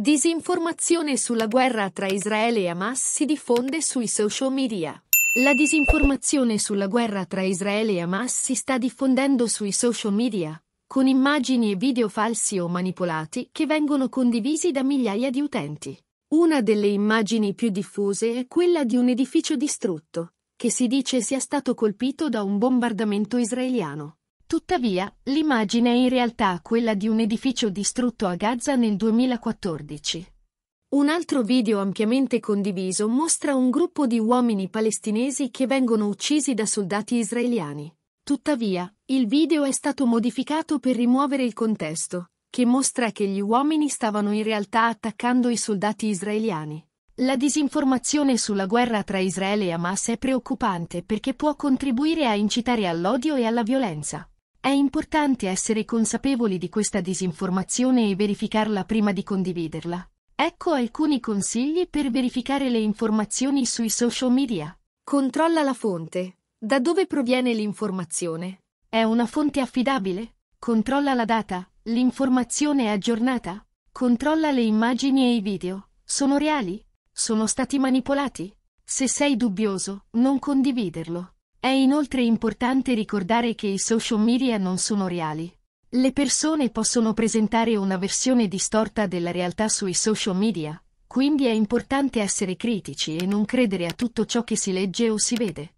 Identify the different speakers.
Speaker 1: Disinformazione sulla guerra tra Israele e Hamas si diffonde sui social media. La disinformazione sulla guerra tra Israele e Hamas si sta diffondendo sui social media, con immagini e video falsi o manipolati che vengono condivisi da migliaia di utenti. Una delle immagini più diffuse è quella di un edificio distrutto, che si dice sia stato colpito da un bombardamento israeliano. Tuttavia, l'immagine è in realtà quella di un edificio distrutto a Gaza nel 2014. Un altro video ampiamente condiviso mostra un gruppo di uomini palestinesi che vengono uccisi da soldati israeliani. Tuttavia, il video è stato modificato per rimuovere il contesto, che mostra che gli uomini stavano in realtà attaccando i soldati israeliani. La disinformazione sulla guerra tra Israele e Hamas è preoccupante perché può contribuire a incitare all'odio e alla violenza. È importante essere consapevoli di questa disinformazione e verificarla prima di condividerla. Ecco alcuni consigli per verificare le informazioni sui social media. Controlla la fonte. Da dove proviene l'informazione? È una fonte affidabile? Controlla la data. L'informazione è aggiornata? Controlla le immagini e i video. Sono reali? Sono stati manipolati? Se sei dubbioso, non condividerlo. È inoltre importante ricordare che i social media non sono reali. Le persone possono presentare una versione distorta della realtà sui social media, quindi è importante essere critici e non credere a tutto ciò che si legge o si vede.